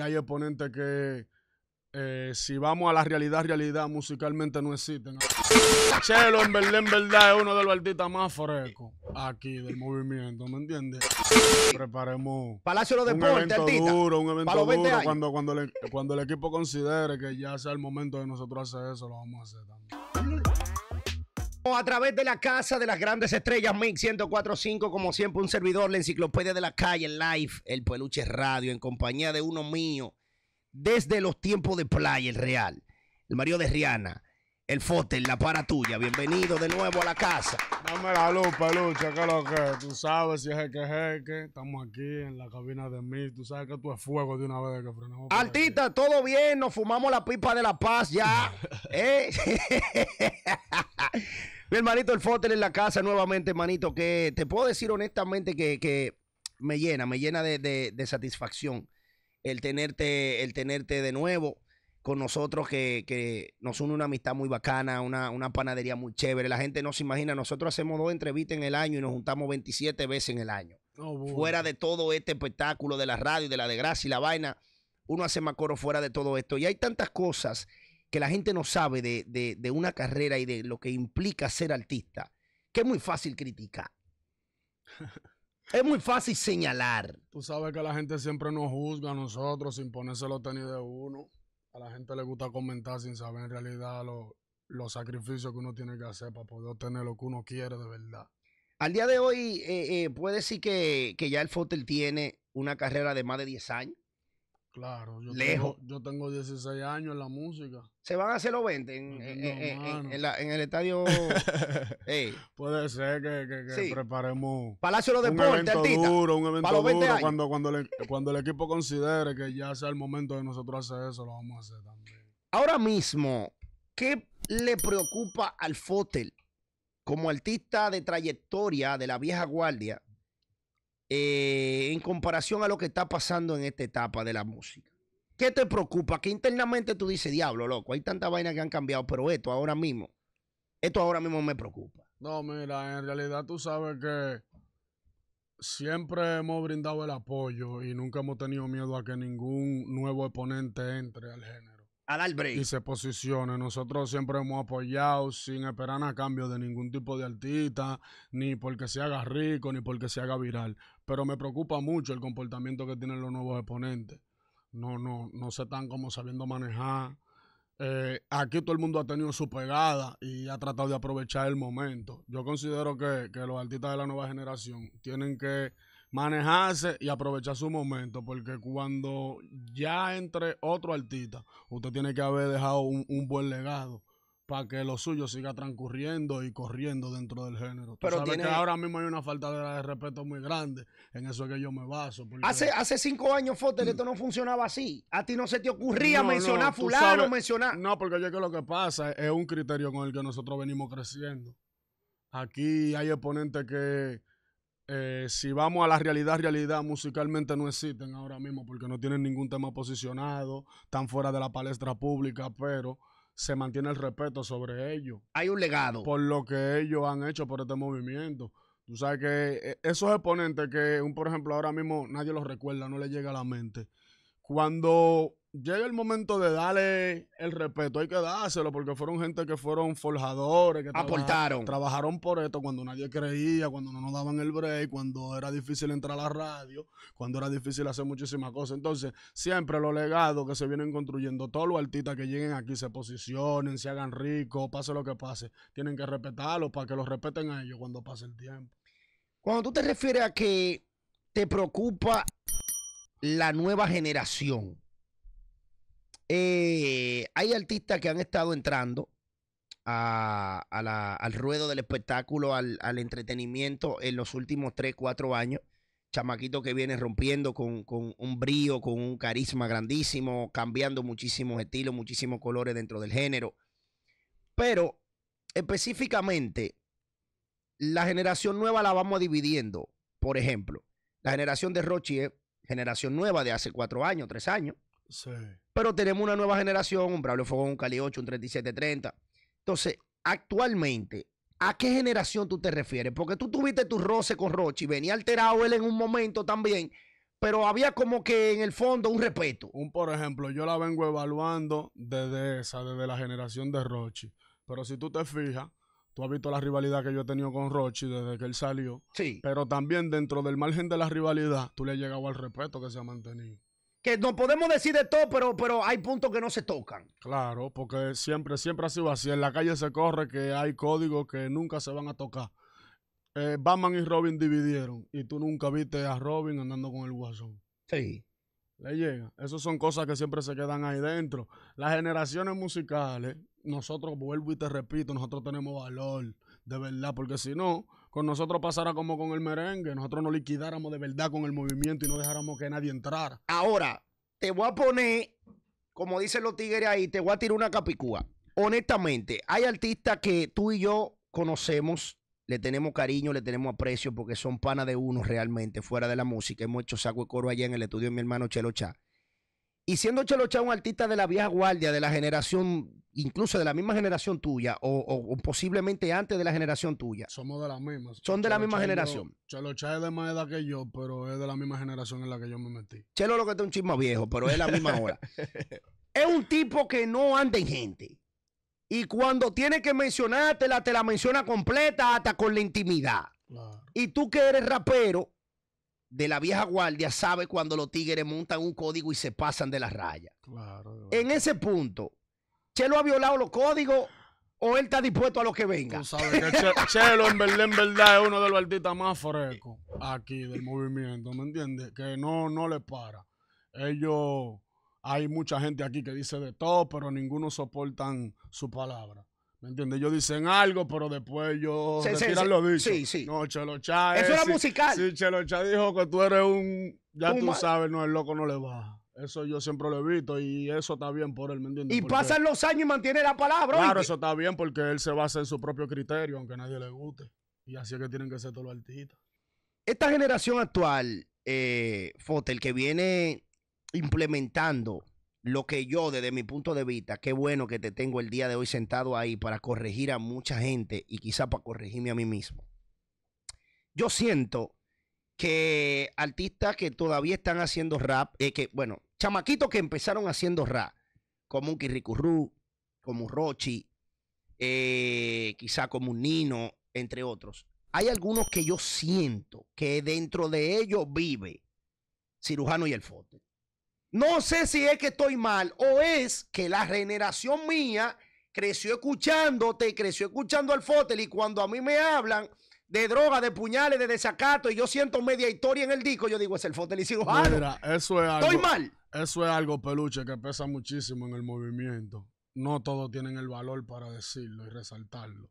hay exponentes que, eh, si vamos a la realidad, realidad, musicalmente no existen. Chelo, en verdad, es uno de los artistas más frescos aquí del movimiento, ¿me entiendes? Preparemos Palacio de Deportes, un evento duro, un evento duro. Cuando, cuando, cuando el equipo considere que ya sea el momento de nosotros hacer eso, lo vamos a hacer también. A través de la casa de las grandes estrellas, Mix 1045, como siempre, un servidor, la enciclopedia de la calle, live, el peluche radio, en compañía de uno mío, desde los tiempos de playa, el Real, el Mario de Rihanna, el Fotel, la para tuya. Bienvenido de nuevo a la casa. Dame la luz, peluche, que lo que tú sabes, si es que es que estamos aquí en la cabina de Mix, tú sabes que tú es fuego de una vez que frenamos. Altita, todo bien, nos fumamos la pipa de la paz ya. ¿Eh? Mi hermanito, el Fotel en la casa nuevamente, hermanito, que te puedo decir honestamente que, me llena, me llena de, satisfacción el tenerte, el tenerte de nuevo con nosotros, que, nos une una amistad muy bacana, una, panadería muy chévere. La gente no se imagina, nosotros hacemos dos entrevistas en el año y nos juntamos 27 veces en el año. Oh, fuera de todo este espectáculo de la radio y de la desgracia y la vaina, uno hace coro fuera de todo esto. Y hay tantas cosas que la gente no sabe de, una carrera y de lo que implica ser artista, que es muy fácil criticar. Es muy fácil señalar. Tú sabes que la gente siempre nos juzga a nosotros sin ponerse los tenis de uno. A la gente le gusta comentar sin saber en realidad los sacrificios que uno tiene que hacer para poder obtener lo que uno quiere de verdad. Al día de hoy, eh, eh puede decir que, que, ya el Fotel tiene una carrera de más de 10 años. Claro, yo Tengo, yo tengo 16 años en la música. ¿Se van a hacer los 20 en, el estadio? Puede ser que, preparemos Palacio de los Deportes, un evento duro, un evento Cuando, cuando, cuando el equipo considere que ya sea el momento de nosotros hacer eso, lo vamos a hacer también. Ahora mismo, ¿qué le preocupa al Fotel como artista de trayectoria de la vieja guardia? Eh, en comparación a lo que está pasando en esta etapa de la música? ¿Qué te preocupa? Que internamente tú dices, diablo, loco, hay tantas vaina que han cambiado, pero esto ahora mismo, esto ahora mismo me preocupa. No, mira, en realidad tú sabes que siempre hemos brindado el apoyo y nunca hemos tenido miedo a que ningún nuevo exponente entre al género a dar Y se posicione. Nosotros siempre hemos apoyado sin esperar a cambio de ningún tipo de artista, ni porque se haga rico, ni porque se haga viral. Pero me preocupa mucho el comportamiento que tienen los nuevos exponentes. No, no, no se están como sabiendo manejar. Eh, aquí todo el mundo ha tenido su pegada y ha tratado de aprovechar el momento. Yo considero que los artistas de la nueva generación tienen que manejarse y aprovechar su momento, porque cuando ya entre otro artista, usted tiene que haber dejado un, buen legado para que lo suyo siga transcurriendo y corriendo dentro del género. Pero sabes que ahora mismo hay una falta de, respeto muy grande. En eso es que yo me baso. Hace, hace cinco años, Foster, mm. esto no funcionaba así. A ti no se te ocurría mencionar fulano, mencionar... No, porque yo que lo que pasa es un criterio con el que nosotros venimos creciendo. Aquí hay exponentes que eh, si vamos a la realidad, realidad musicalmente no existen ahora mismo porque no tienen ningún tema posicionado, están fuera de la palestra pública, pero se mantiene el respeto sobre ellos. Hay un legado. Por lo que ellos han hecho por este movimiento. Tú sabes que eh, esos exponentes que, un, por ejemplo, ahora mismo nadie los recuerda, no le llega a la mente. Cuando llega el momento de darle el respeto, hay que dárselo, porque fueron gente que fueron forjadores, que aportaron. trabajaron por esto cuando nadie creía, cuando no nos daban el break, cuando era difícil entrar a la radio, cuando era difícil hacer muchísimas cosas. Entonces, siempre los legados que se vienen construyendo, todos los artistas que lleguen aquí se posicionen, se hagan ricos, pase lo que pase, tienen que respetarlos para que los respeten a ellos cuando pase el tiempo. Cuando tú te refieres a que te preocupa la nueva generación, eh, hay artistas que han estado entrando al ruedo del espectáculo, al, entretenimiento en los últimos 3, 4 años. Chamaquito que viene rompiendo con, con, un brío, con un carisma grandísimo, cambiando muchísimos estilos, muchísimos colores dentro del género. Pero específicamente, la generación nueva la vamos dividiendo. Por ejemplo, la generación de Rochi es generación nueva de hace cuatro años, tres años. Pero tenemos una nueva generación, un Braulio Fogón, un Cali 8, un 3730. Entonces, actualmente, ¿a qué generación tú te refieres? Porque tú tuviste tu roce con Rochi, venía alterado él en un momento también, pero había como que en el fondo un respeto. Un, por ejemplo, yo la vengo evaluando desde esa, desde la generación de Rochi. Pero si tú te fijas, Tú has visto la rivalidad que yo he tenido con Rochi desde que él salió. Sí. Pero también dentro del margen de la rivalidad, tú le has llegado al respeto que se ha mantenido que no podemos decir de todo, pero, pero hay puntos que no se tocan. Claro, porque siempre, siempre ha sido así. En la calle se corre que hay códigos que nunca se van a tocar. Eh, Batman y Robin dividieron y tú nunca viste a Robin andando con el guasón. Sí. Le llega. Esas son cosas que siempre se quedan ahí dentro. Las generaciones musicales, nosotros, vuelvo y te repito, nosotros tenemos valor, de verdad, porque si no, con nosotros pasara como con el merengue, nosotros nos liquidáramos de verdad con el movimiento y no dejáramos que nadie entrara. Ahora, te voy a poner, como dicen los tigres ahí, te voy a tirar una capicúa. Honestamente, hay artistas que tú y yo conocemos, le tenemos cariño, le tenemos aprecio porque son panas de uno realmente, fuera de la música. Hemos hecho saco de coro allá en el estudio de mi hermano Chelo Chá. Y siendo Chelo Chá un artista de la vieja guardia, de la generación, incluso de la misma generación tuya, o, posiblemente antes de la generación tuya. Somos de la misma. Son de la misma generación. Chelo es de más edad que yo, pero es de la misma generación en la que yo me metí. Chelo lo que está un chisme viejo, pero es la misma hora. es un tipo que no anda en gente. Y cuando tiene que mencionártela, te la menciona completa hasta con la intimidad. Y tú que eres rapero, de la vieja guardia sabe cuando los tigres montan un código y se pasan de la raya. En ese punto, ¿Chelo ha violado los códigos o él está dispuesto a lo que venga? Tú Chelo en verdad, es uno de los artistas más frescos aquí del movimiento, ¿me entiendes? Que no, no le para. Ellos, hay mucha gente aquí que dice de todo, pero ninguno soportan su palabra. ¿Me entiendes? Ellos dicen algo, pero después yo... Sí, retiran lo dicho. Sí, sí. No, Chelocha Eso era musical. Sí, Chelocha dijo que tú eres un. Ya tú sabes, no, el loco no le va. Eso yo siempre lo he visto y eso está bien por él, ¿me entiendes? Y pasan los años y mantiene la palabra. Claro, eso está bien porque él se basa en su propio criterio, aunque a nadie le guste. Y así es que tienen que ser todos los artistas. Esta generación actual, eh, Fotel, que viene implementando lo que yo desde mi punto de vista, qué bueno que te tengo el día de hoy sentado ahí para corregir a mucha gente y quizá para corregirme a mí mismo. Yo siento que artistas que todavía están haciendo rap, eh, que bueno, chamaquitos que empezaron haciendo rap, como un Kirricurru, como Rochi, eh, quizá como un Nino, entre otros. Hay algunos que yo siento que dentro de ellos vive Cirujano y el Fote. No sé si es que estoy mal o es que la generación mía creció escuchándote, creció escuchando al Fotel y cuando a mí me hablan de droga, de puñales, de desacato y yo siento media historia en el disco, yo digo, es el Fotel y sigo, eso es algo, estoy mal. Eso es algo, peluche, que pesa muchísimo en el movimiento. No todos tienen el valor para decirlo y resaltarlo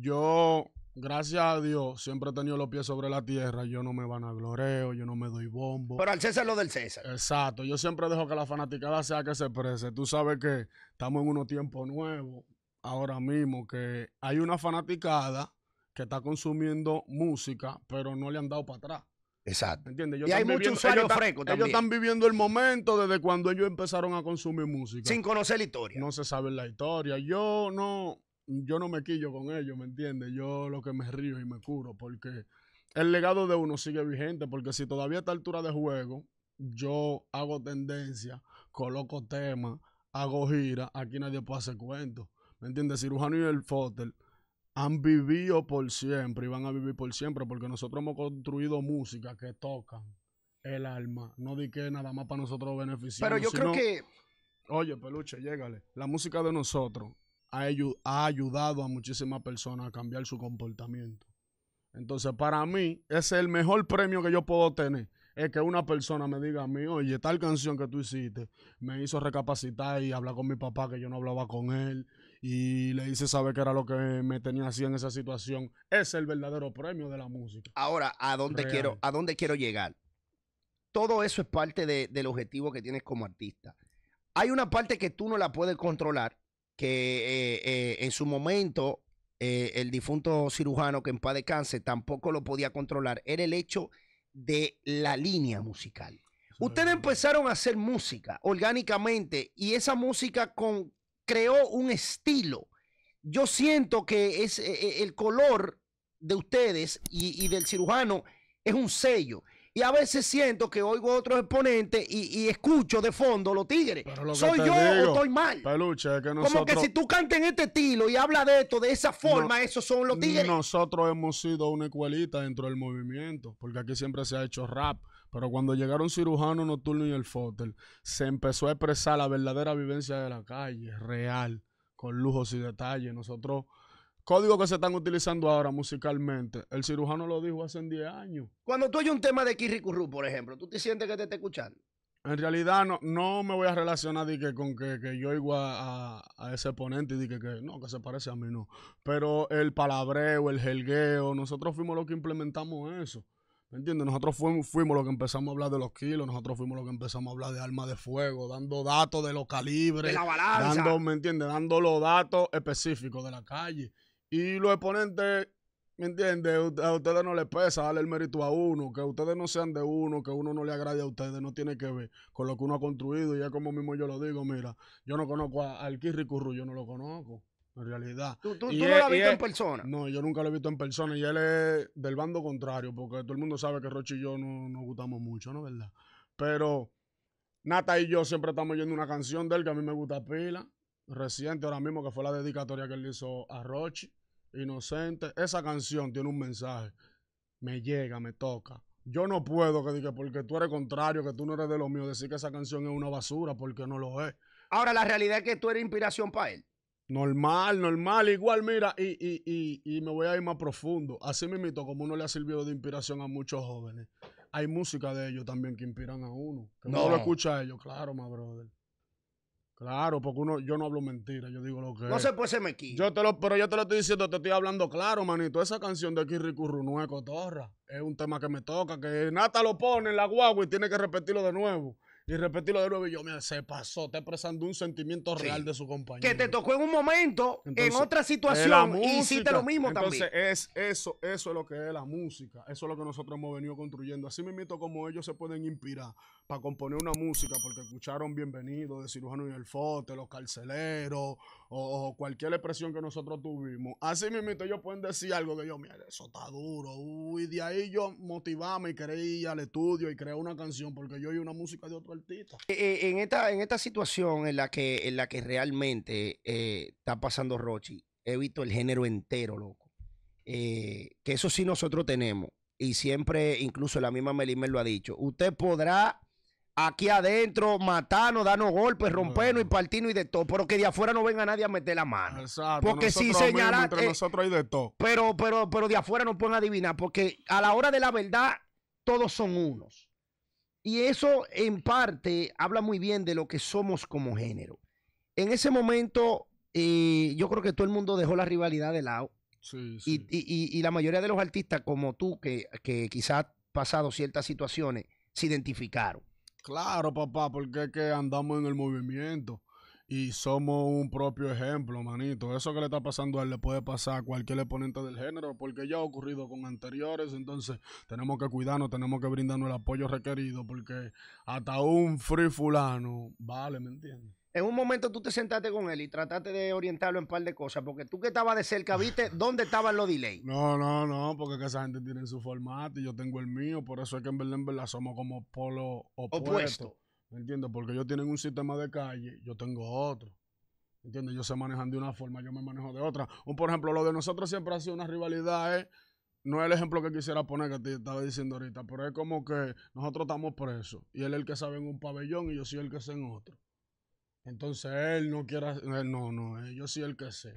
yo, gracias a Dios, siempre he tenido los pies sobre la tierra. Yo no me van a gloreo, yo no me doy bombo. Pero al César lo del César. Exacto. Yo siempre dejo que la fanaticada sea que se prese. Tú sabes que estamos en unos tiempos nuevos ahora mismo, que hay una fanaticada que está consumiendo música, pero no le han dado para atrás. Exacto. ¿Entiendes? y hay muchos usuarios frescos también. Ellos están viviendo el momento desde cuando ellos empezaron a consumir música. Sin conocer la historia. No se sabe la historia. Yo no, yo no me quillo con ellos, ¿me entiendes? Yo lo que me río y me curo, porque el legado de uno sigue vigente, porque si todavía a esta altura de juego, yo hago tendencia, coloco temas, hago gira, aquí nadie puede hacer cuentos. ¿Me entiendes? Cirujano y el Fotel han vivido por siempre y van a vivir por siempre, porque nosotros hemos construido música que toca el alma. No di que nada más para nosotros beneficiar. Pero yo creo que. Oye, peluche, llégale. La música de nosotros ha, ha ayudado a muchísimas personas a cambiar su comportamiento. Entonces, para mí, ese es el mejor premio que yo puedo tener. Es que una persona me diga a mí, oye, tal canción que tú hiciste me hizo recapacitar y hablar con mi papá, que yo no hablaba con él, y le hice saber qué era lo que me tenía así en esa situación. Es el verdadero premio de la música. Ahora, ¿a dónde, quiero, a dónde quiero llegar? Todo eso es parte del objetivo que tienes como artista. Hay una parte que tú no la puedes controlar, que eh, eh, en su momento eh, el difunto cirujano que en paz cáncer tampoco lo podía controlar, era el hecho de la línea musical. Ustedes empezaron a hacer música orgánicamente y esa música con, creó un estilo. Yo siento que es, el color de ustedes y del cirujano es un sello y a veces siento que oigo otros exponentes y, y escucho de fondo los tigres. ¿Soy yo o estoy mal? que Como que si tú cantas en este estilo y hablas de esto, de esa forma, esos son los tigres. Nosotros hemos sido una escuelita dentro del movimiento, porque aquí siempre se ha hecho rap. Pero cuando llegaron Cirujano Nocturno y el Fotel, se empezó a expresar la verdadera vivencia de la calle, real, con lujos y detalles. Nosotros códigos que se están utilizando ahora musicalmente, el cirujano lo dijo hace 10 años. Cuando tú oyes un tema de Kurru, por ejemplo, ¿tú te sientes que te está escuchando? En realidad no, no me voy a relacionar que, con que, yo oigo a, ese ponente y dije que, no, que se parece a mí, no. Pero el palabreo, el jergueo, nosotros fuimos los que implementamos eso. ¿Me entiendes? Nosotros fuimos, fuimos los que empezamos a hablar de los kilos, nosotros fuimos los que empezamos a hablar de armas de fuego, dando datos de los calibres. De la balanza. Dando, ¿me entiendes? Dando los datos específicos de la calle. Y los exponentes, ¿me entiendes? A ustedes no les pesa darle el mérito a uno, que ustedes no sean de uno, que uno no le agrade a ustedes, no tiene que ver con lo que uno ha construido. Y es como mismo yo lo digo, mira, yo no conozco a, al Kirri Curru, yo no lo conozco. En realidad. ¿Tú, no lo has visto en persona? No, yo nunca lo he visto en persona. Y él es del bando contrario, porque todo el mundo sabe que Rochi y yo no nos gustamos mucho, ¿no verdad? Pero Nata y yo siempre estamos oyendo una canción de él que a mí me gusta pila. Reciente, ahora mismo, que fue la dedicatoria que él hizo a Rochi. Inocente. Esa canción tiene un mensaje. Me llega, me toca. Yo no puedo que diga porque tú eres contrario, que tú no eres de lo mío, decir que esa canción es una basura porque no lo es. Ahora, la realidad es que tú eres inspiración para él. Normal, normal, igual, mira, y, y, me voy a ir más profundo. Así mito como uno le ha servido de inspiración a muchos jóvenes, hay música de ellos también que inspiran a uno. no lo escucha a ellos, claro, más brother. Claro, porque uno, yo no hablo mentira, yo digo lo que No se puede ser mequillo. Yo te lo, pero yo te lo estoy diciendo, te estoy hablando claro, manito. Esa canción de Kirri no es cotorra. Es un tema que me toca, que Nata lo pone en la guagua y tiene que repetirlo de nuevo. Y lo de nuevo y yo, me se pasó, está expresando un sentimiento real de su compañero. Que te tocó en un momento, en otra situación, y hiciste lo mismo también. Entonces, es, eso, eso es lo que es la música, eso es lo que nosotros hemos venido construyendo. Así mismo como ellos se pueden inspirar para componer una música, porque escucharon Bienvenido de Cirujano y el Fote, Los Carceleros, o, cualquier expresión que nosotros tuvimos, así mismo ellos pueden decir algo que yo, mira, eso está duro, Y de ahí yo motivaba y ir al estudio y crear una canción porque yo oí una música de otro artista. Eh, eh, en, esta, en esta situación en la que, en la que realmente eh, está pasando Rochi, he visto el género entero, loco. que eso sí nosotros tenemos. Y siempre, incluso la misma Melimel lo ha dicho. Usted podrá aquí adentro, matarnos, danos golpes, rompernos y y de todo, pero que de afuera no venga nadie a meter la mano. Exacto, porque si señalan. Eh, nosotros hay de todo. Pero, pero, pero de afuera no pueden adivinar, porque a la hora de la verdad, todos son unos. Y eso en parte habla muy bien de lo que somos como género. En ese momento, eh, yo creo que todo el mundo dejó la rivalidad de lado. Y, y, y, la mayoría de los artistas como tú, que, quizás quizás pasado ciertas situaciones, se identificaron. Claro, papá, porque es que andamos en el movimiento y somos un propio ejemplo, manito. Eso que le está pasando a él le puede pasar a cualquier exponente del género, porque ya ha ocurrido con anteriores, entonces tenemos que cuidarnos, tenemos que brindarnos el apoyo requerido, porque hasta un free fulano, vale, ¿me entiendes? En un momento tú te sentaste con él y trataste de orientarlo en un par de cosas, porque tú que estabas de cerca, viste dónde estaban los delays. No, no, no, porque esa gente tiene su formato y yo tengo el mío, por eso es que en verdad, somos como polo opuesto. opuesto. ¿Me entiendes? Porque ellos tienen un sistema de calle, yo tengo otro. ¿Me entiendes? Ellos se manejan de una forma, yo me manejo de otra. Un, por ejemplo, lo de nosotros siempre ha sido una rivalidad, ¿eh? no es el ejemplo que quisiera poner que te estaba diciendo ahorita, pero es como que nosotros estamos presos y él es el que sabe en un pabellón y yo soy el que sé en otro. Entonces él no quiere, no, no, eh, yo sí el que sé.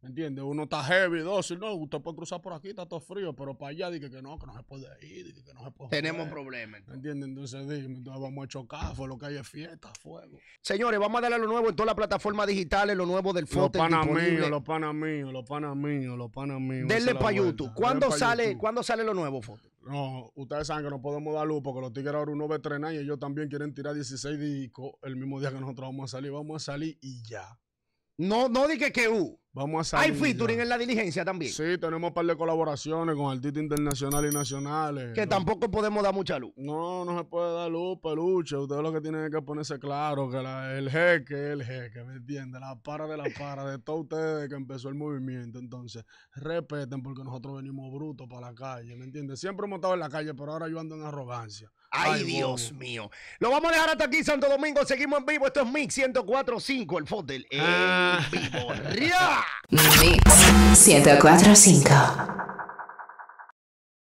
¿Me entiendes? Uno está heavy, dos, si no, usted puede cruzar por aquí, está todo frío, pero para allá dije que no, que no se puede ir, que no se puede Tenemos problemas. ¿Me entiendes? Entonces dije, entonces vamos a chocar, fue lo que hay es fiesta, fuego. Señores, vamos a darle lo nuevo en todas las plataformas digitales, lo nuevo del Los panas míos, los panas míos, los panas míos, los panas míos. Denle para YouTube. ¿Cuándo sale, ¿Cuándo sale lo nuevo, Fote? No, ustedes saben que no podemos dar luz porque los tigres ahora uno ve y ellos también quieren tirar 16 discos el mismo día que nosotros vamos a salir. Vamos a salir y ya. No, no dije que U. Vamos a salir. Hay featuring en la diligencia también. Sí, tenemos un par de colaboraciones con artistas internacionales y nacionales. Que tampoco podemos dar mucha luz. No, no se puede dar luz, peluche. Ustedes lo que tienen que ponerse claro que la, el jeque el jeque, ¿me entiendes? La para de la para de todos ustedes que empezó el movimiento. Entonces, respeten porque nosotros venimos brutos para la calle, ¿me entiendes? Siempre hemos estado en la calle, pero ahora yo ando en arrogancia. Ay, Dios mío. Lo vamos a dejar hasta aquí, Santo Domingo. Seguimos en vivo. Esto es Mix 104.5, el Fotel. En ah. vivo. Mix 104.5.